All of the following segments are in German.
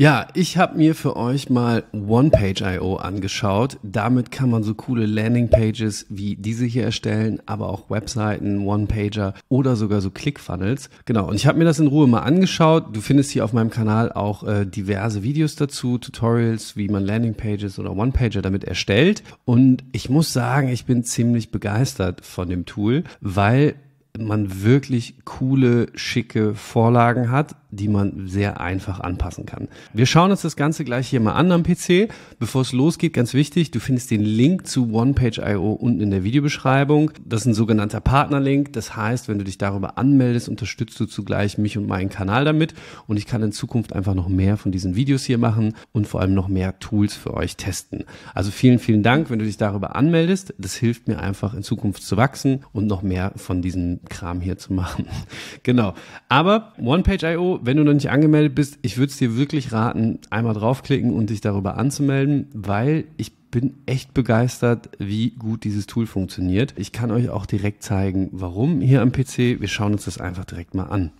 Ja, ich habe mir für euch mal OnePage.io angeschaut. Damit kann man so coole Landingpages wie diese hier erstellen, aber auch Webseiten, OnePager oder sogar so Clickfunnels. Genau, und ich habe mir das in Ruhe mal angeschaut. Du findest hier auf meinem Kanal auch äh, diverse Videos dazu, Tutorials, wie man Landingpages oder OnePager damit erstellt. Und ich muss sagen, ich bin ziemlich begeistert von dem Tool, weil man wirklich coole, schicke Vorlagen hat die man sehr einfach anpassen kann. Wir schauen uns das Ganze gleich hier mal an am PC. Bevor es losgeht, ganz wichtig, du findest den Link zu OnePage.io unten in der Videobeschreibung. Das ist ein sogenannter Partnerlink. Das heißt, wenn du dich darüber anmeldest, unterstützt du zugleich mich und meinen Kanal damit. Und ich kann in Zukunft einfach noch mehr von diesen Videos hier machen und vor allem noch mehr Tools für euch testen. Also vielen, vielen Dank, wenn du dich darüber anmeldest. Das hilft mir einfach in Zukunft zu wachsen und noch mehr von diesem Kram hier zu machen. genau. Aber OnePage.io wenn du noch nicht angemeldet bist, ich würde es dir wirklich raten, einmal draufklicken und dich darüber anzumelden, weil ich bin echt begeistert, wie gut dieses Tool funktioniert. Ich kann euch auch direkt zeigen, warum hier am PC. Wir schauen uns das einfach direkt mal an.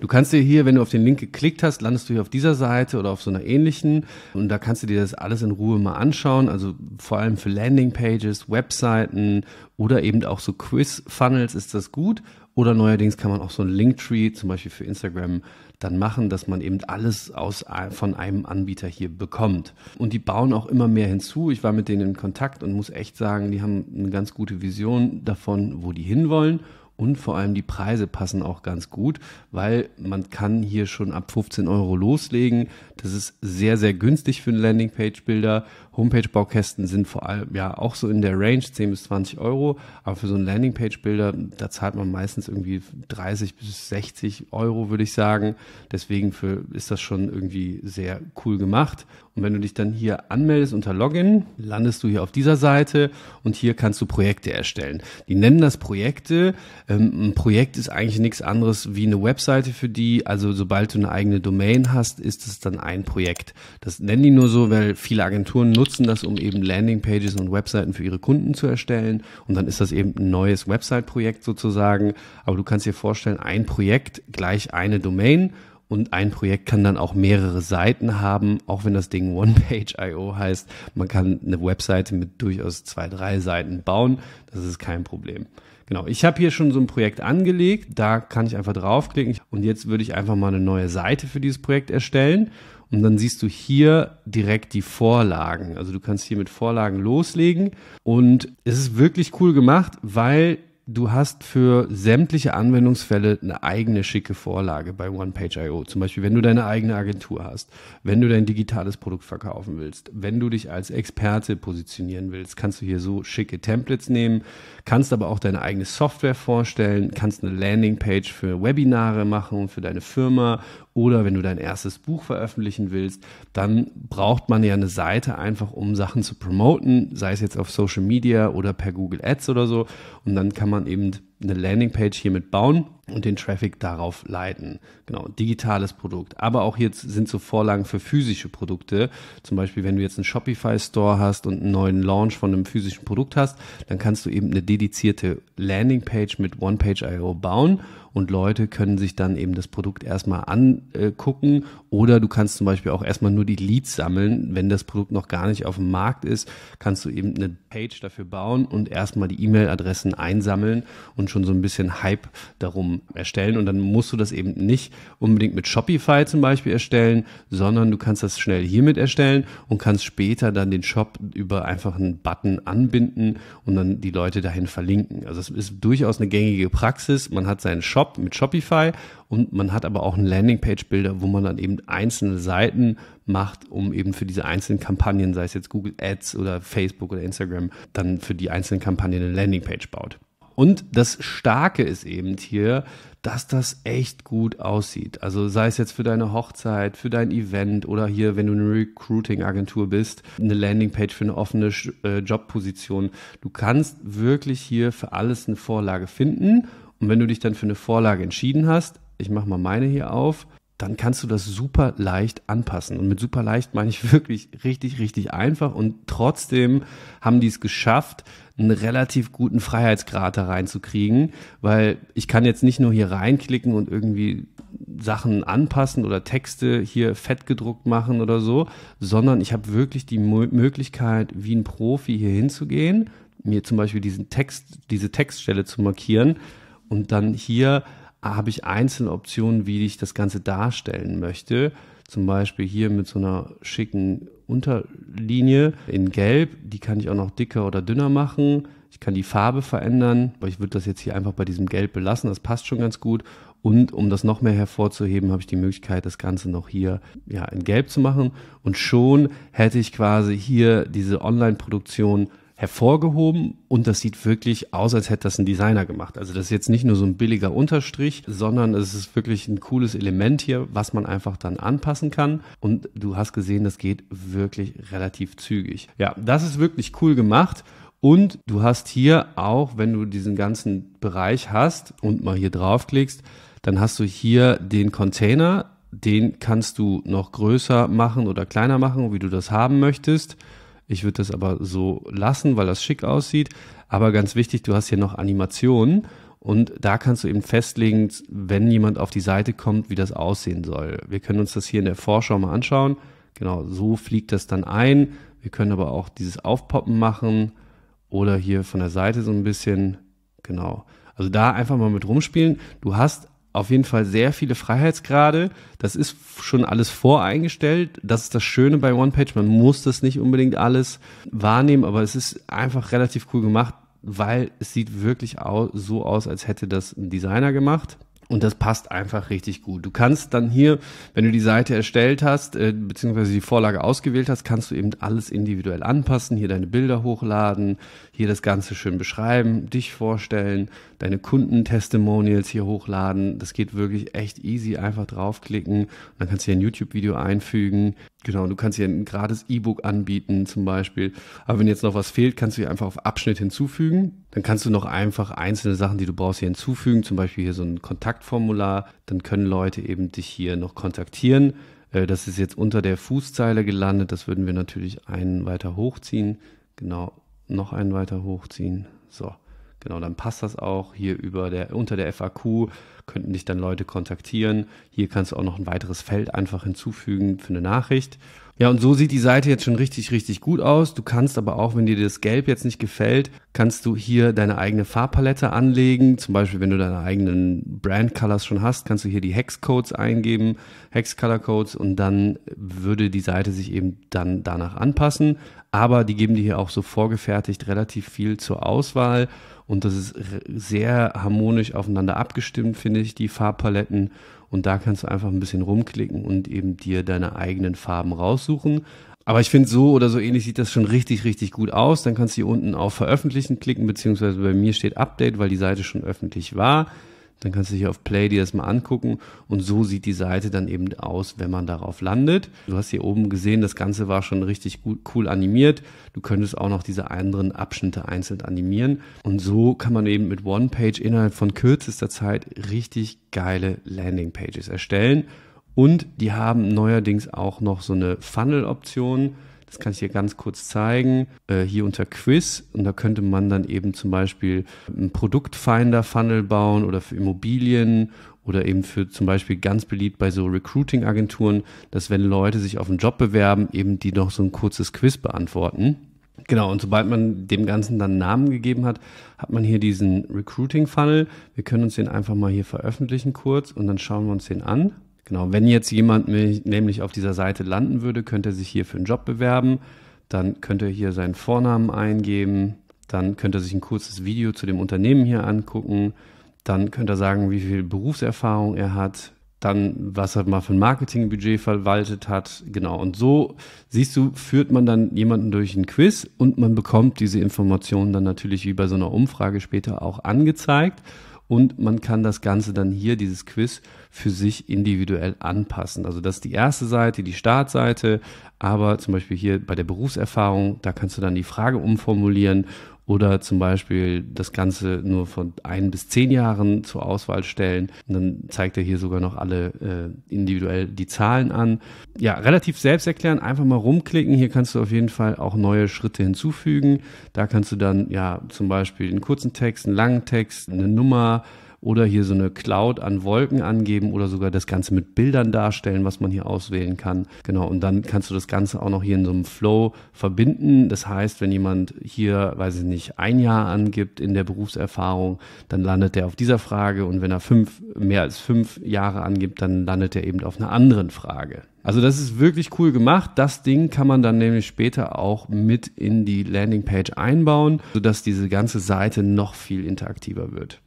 Du kannst dir hier, wenn du auf den Link geklickt hast, landest du hier auf dieser Seite oder auf so einer ähnlichen und da kannst du dir das alles in Ruhe mal anschauen. Also vor allem für Landingpages, Webseiten oder eben auch so Quiz-Funnels ist das gut oder neuerdings kann man auch so ein Linktree zum Beispiel für Instagram dann machen, dass man eben alles aus, von einem Anbieter hier bekommt. Und die bauen auch immer mehr hinzu. Ich war mit denen in Kontakt und muss echt sagen, die haben eine ganz gute Vision davon, wo die hinwollen. Und vor allem die Preise passen auch ganz gut, weil man kann hier schon ab 15 Euro loslegen. Das ist sehr, sehr günstig für einen Landingpage-Builder Homepage-Baukästen sind vor allem ja auch so in der Range 10 bis 20 Euro, aber für so einen Landingpage-Builder, da zahlt man meistens irgendwie 30 bis 60 Euro, würde ich sagen. Deswegen für, ist das schon irgendwie sehr cool gemacht. Und wenn du dich dann hier anmeldest unter Login, landest du hier auf dieser Seite und hier kannst du Projekte erstellen. Die nennen das Projekte. Ähm, ein Projekt ist eigentlich nichts anderes wie eine Webseite für die. Also sobald du eine eigene Domain hast, ist es dann ein Projekt. Das nennen die nur so, weil viele Agenturen nutzen nutzen das, um eben Landingpages und Webseiten für ihre Kunden zu erstellen. Und dann ist das eben ein neues Website-Projekt sozusagen. Aber du kannst dir vorstellen, ein Projekt gleich eine Domain und ein Projekt kann dann auch mehrere Seiten haben, auch wenn das Ding OnePage.io heißt. Man kann eine Webseite mit durchaus zwei, drei Seiten bauen. Das ist kein Problem. Genau, ich habe hier schon so ein Projekt angelegt. Da kann ich einfach draufklicken. Und jetzt würde ich einfach mal eine neue Seite für dieses Projekt erstellen. Und dann siehst du hier direkt die Vorlagen. Also du kannst hier mit Vorlagen loslegen und es ist wirklich cool gemacht, weil du hast für sämtliche Anwendungsfälle eine eigene schicke Vorlage bei OnePage.io. Zum Beispiel, wenn du deine eigene Agentur hast, wenn du dein digitales Produkt verkaufen willst, wenn du dich als Experte positionieren willst, kannst du hier so schicke Templates nehmen, kannst aber auch deine eigene Software vorstellen, kannst eine Landingpage für Webinare machen, für deine Firma oder wenn du dein erstes Buch veröffentlichen willst, dann braucht man ja eine Seite einfach, um Sachen zu promoten, sei es jetzt auf Social Media oder per Google Ads oder so. Und dann kann man eben eine Landingpage hiermit bauen und den Traffic darauf leiten. Genau, digitales Produkt. Aber auch jetzt sind so Vorlagen für physische Produkte. Zum Beispiel, wenn du jetzt einen Shopify-Store hast und einen neuen Launch von einem physischen Produkt hast, dann kannst du eben eine dedizierte Landingpage mit OnePage.io bauen und Leute können sich dann eben das Produkt erstmal angucken oder du kannst zum Beispiel auch erstmal nur die Leads sammeln. Wenn das Produkt noch gar nicht auf dem Markt ist, kannst du eben eine Page dafür bauen und erstmal die E-Mail-Adressen einsammeln und schon so ein bisschen Hype darum erstellen und dann musst du das eben nicht unbedingt mit Shopify zum Beispiel erstellen, sondern du kannst das schnell hiermit erstellen und kannst später dann den Shop über einfach einen Button anbinden und dann die Leute dahin verlinken. Also es ist durchaus eine gängige Praxis. Man hat seinen Shop mit Shopify und man hat aber auch einen Landingpage-Bilder, wo man dann eben einzelne Seiten macht, um eben für diese einzelnen Kampagnen, sei es jetzt Google Ads oder Facebook oder Instagram, dann für die einzelnen Kampagnen eine Landingpage baut. Und das Starke ist eben hier, dass das echt gut aussieht. Also sei es jetzt für deine Hochzeit, für dein Event oder hier, wenn du eine Recruiting-Agentur bist, eine Landingpage für eine offene äh, Jobposition. Du kannst wirklich hier für alles eine Vorlage finden. Und wenn du dich dann für eine Vorlage entschieden hast, ich mache mal meine hier auf, dann kannst du das super leicht anpassen. Und mit super leicht meine ich wirklich richtig, richtig einfach. Und trotzdem haben die es geschafft, einen relativ guten Freiheitsgrad da reinzukriegen, weil ich kann jetzt nicht nur hier reinklicken und irgendwie Sachen anpassen oder Texte hier fett gedruckt machen oder so, sondern ich habe wirklich die Mo Möglichkeit, wie ein Profi hier hinzugehen, mir zum Beispiel diesen Text, diese Textstelle zu markieren und dann hier habe ich einzelne Optionen, wie ich das Ganze darstellen möchte. Zum Beispiel hier mit so einer schicken Unterlinie in Gelb. Die kann ich auch noch dicker oder dünner machen. Ich kann die Farbe verändern, aber ich würde das jetzt hier einfach bei diesem Gelb belassen. Das passt schon ganz gut. Und um das noch mehr hervorzuheben, habe ich die Möglichkeit, das Ganze noch hier ja, in Gelb zu machen. Und schon hätte ich quasi hier diese Online-Produktion hervorgehoben und das sieht wirklich aus, als hätte das ein Designer gemacht. Also das ist jetzt nicht nur so ein billiger Unterstrich, sondern es ist wirklich ein cooles Element hier, was man einfach dann anpassen kann. Und du hast gesehen, das geht wirklich relativ zügig. Ja, das ist wirklich cool gemacht. Und du hast hier auch, wenn du diesen ganzen Bereich hast und mal hier draufklickst, dann hast du hier den Container. Den kannst du noch größer machen oder kleiner machen, wie du das haben möchtest. Ich würde das aber so lassen, weil das schick aussieht. Aber ganz wichtig, du hast hier noch Animationen und da kannst du eben festlegen, wenn jemand auf die Seite kommt, wie das aussehen soll. Wir können uns das hier in der Vorschau mal anschauen. Genau, so fliegt das dann ein. Wir können aber auch dieses Aufpoppen machen oder hier von der Seite so ein bisschen. Genau. Also da einfach mal mit rumspielen. Du hast auf jeden Fall sehr viele Freiheitsgrade. Das ist schon alles voreingestellt. Das ist das Schöne bei OnePage. Man muss das nicht unbedingt alles wahrnehmen, aber es ist einfach relativ cool gemacht, weil es sieht wirklich so aus, als hätte das ein Designer gemacht. Und das passt einfach richtig gut. Du kannst dann hier, wenn du die Seite erstellt hast, äh, beziehungsweise die Vorlage ausgewählt hast, kannst du eben alles individuell anpassen, hier deine Bilder hochladen, hier das Ganze schön beschreiben, dich vorstellen, deine Kundentestimonials hier hochladen. Das geht wirklich echt easy. Einfach draufklicken. Und dann kannst du hier ein YouTube-Video einfügen, Genau, du kannst hier ein gratis E-Book anbieten zum Beispiel. Aber wenn jetzt noch was fehlt, kannst du hier einfach auf Abschnitt hinzufügen. Dann kannst du noch einfach einzelne Sachen, die du brauchst, hier hinzufügen. Zum Beispiel hier so ein Kontaktformular. Dann können Leute eben dich hier noch kontaktieren. Äh, das ist jetzt unter der Fußzeile gelandet. Das würden wir natürlich einen weiter hochziehen. Genau, noch einen weiter hochziehen. So. Genau, dann passt das auch. Hier über der, unter der FAQ könnten dich dann Leute kontaktieren. Hier kannst du auch noch ein weiteres Feld einfach hinzufügen für eine Nachricht. Ja, und so sieht die Seite jetzt schon richtig, richtig gut aus. Du kannst aber auch, wenn dir das Gelb jetzt nicht gefällt, kannst du hier deine eigene Farbpalette anlegen. Zum Beispiel, wenn du deine eigenen Brand Colors schon hast, kannst du hier die Hex-Codes eingeben, Hex-Color-Codes und dann würde die Seite sich eben dann danach anpassen. Aber die geben dir hier auch so vorgefertigt relativ viel zur Auswahl und das ist sehr harmonisch aufeinander abgestimmt, finde ich, die Farbpaletten. Und da kannst du einfach ein bisschen rumklicken und eben dir deine eigenen Farben raussuchen. Aber ich finde, so oder so ähnlich sieht das schon richtig, richtig gut aus. Dann kannst du hier unten auf Veröffentlichen klicken, beziehungsweise bei mir steht Update, weil die Seite schon öffentlich war. Dann kannst du hier auf Play dir das mal angucken und so sieht die Seite dann eben aus, wenn man darauf landet. Du hast hier oben gesehen, das Ganze war schon richtig gut, cool animiert. Du könntest auch noch diese anderen Abschnitte einzeln animieren und so kann man eben mit One-Page innerhalb von kürzester Zeit richtig geile Landing-Pages erstellen und die haben neuerdings auch noch so eine Funnel-Option. Das kann ich hier ganz kurz zeigen. Äh, hier unter Quiz. Und da könnte man dann eben zum Beispiel einen Produktfinder-Funnel bauen oder für Immobilien oder eben für zum Beispiel ganz beliebt bei so Recruiting-Agenturen, dass wenn Leute sich auf einen Job bewerben, eben die noch so ein kurzes Quiz beantworten. Genau, und sobald man dem Ganzen dann Namen gegeben hat, hat man hier diesen Recruiting-Funnel. Wir können uns den einfach mal hier veröffentlichen kurz und dann schauen wir uns den an. Genau, wenn jetzt jemand mich, nämlich auf dieser Seite landen würde, könnte er sich hier für einen Job bewerben, dann könnte er hier seinen Vornamen eingeben, dann könnte er sich ein kurzes Video zu dem Unternehmen hier angucken, dann könnte er sagen, wie viel Berufserfahrung er hat, dann was er mal für ein Marketingbudget verwaltet hat, genau. Und so siehst du, führt man dann jemanden durch ein Quiz und man bekommt diese Informationen dann natürlich wie bei so einer Umfrage später auch angezeigt und man kann das Ganze dann hier, dieses Quiz, für sich individuell anpassen. Also das ist die erste Seite, die Startseite, aber zum Beispiel hier bei der Berufserfahrung, da kannst du dann die Frage umformulieren oder zum Beispiel das Ganze nur von ein bis zehn Jahren zur Auswahl stellen. Und dann zeigt er hier sogar noch alle äh, individuell die Zahlen an. Ja, relativ selbsterklärend, einfach mal rumklicken. Hier kannst du auf jeden Fall auch neue Schritte hinzufügen. Da kannst du dann ja zum Beispiel einen kurzen Text, einen langen Text, eine Nummer, oder hier so eine Cloud an Wolken angeben oder sogar das Ganze mit Bildern darstellen, was man hier auswählen kann. Genau, und dann kannst du das Ganze auch noch hier in so einem Flow verbinden. Das heißt, wenn jemand hier, weiß ich nicht, ein Jahr angibt in der Berufserfahrung, dann landet er auf dieser Frage und wenn er fünf, mehr als fünf Jahre angibt, dann landet er eben auf einer anderen Frage. Also das ist wirklich cool gemacht. Das Ding kann man dann nämlich später auch mit in die Landingpage einbauen, sodass diese ganze Seite noch viel interaktiver wird.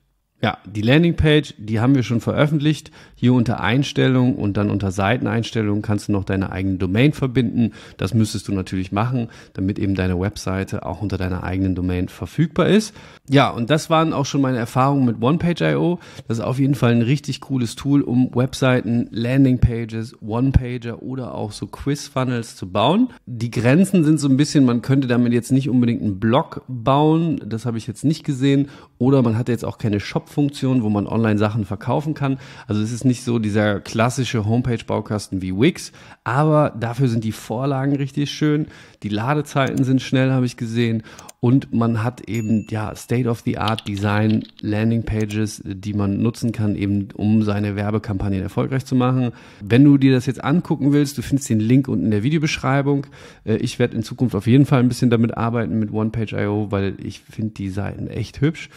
Ja, die Landingpage, die haben wir schon veröffentlicht. Hier unter Einstellungen und dann unter Seiteneinstellungen kannst du noch deine eigene Domain verbinden. Das müsstest du natürlich machen, damit eben deine Webseite auch unter deiner eigenen Domain verfügbar ist. Ja, und das waren auch schon meine Erfahrungen mit OnePage.io. Das ist auf jeden Fall ein richtig cooles Tool, um Webseiten, Landingpages, OnePager oder auch so Quiz-Funnels zu bauen. Die Grenzen sind so ein bisschen, man könnte damit jetzt nicht unbedingt einen Blog bauen. Das habe ich jetzt nicht gesehen. Oder man hat jetzt auch keine Shop Shop-Funktion, wo man online Sachen verkaufen kann. Also es ist nicht so dieser klassische Homepage-Baukasten wie Wix, aber dafür sind die Vorlagen richtig schön. Die Ladezeiten sind schnell, habe ich gesehen. Und man hat eben ja State-of-the-Art Design Landing Pages, die man nutzen kann, eben um seine Werbekampagnen erfolgreich zu machen. Wenn du dir das jetzt angucken willst, du findest den Link unten in der Videobeschreibung. Äh, ich werde in Zukunft auf jeden Fall ein bisschen damit arbeiten mit OnePage.io, weil ich finde die Seiten echt hübsch.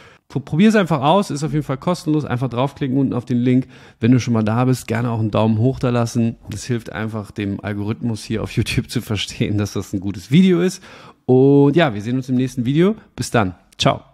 Probier es einfach aus, ist auf jeden Fall kostenlos. Einfach draufklicken unten auf den Link. Wenn du schon mal da bist, gerne auch einen Daumen hoch da lassen. Das hilft einfach dem Algorithmus hier auf YouTube zu verstehen, dass das ein gutes Video ist. Und ja, wir sehen uns im nächsten Video. Bis dann. Ciao.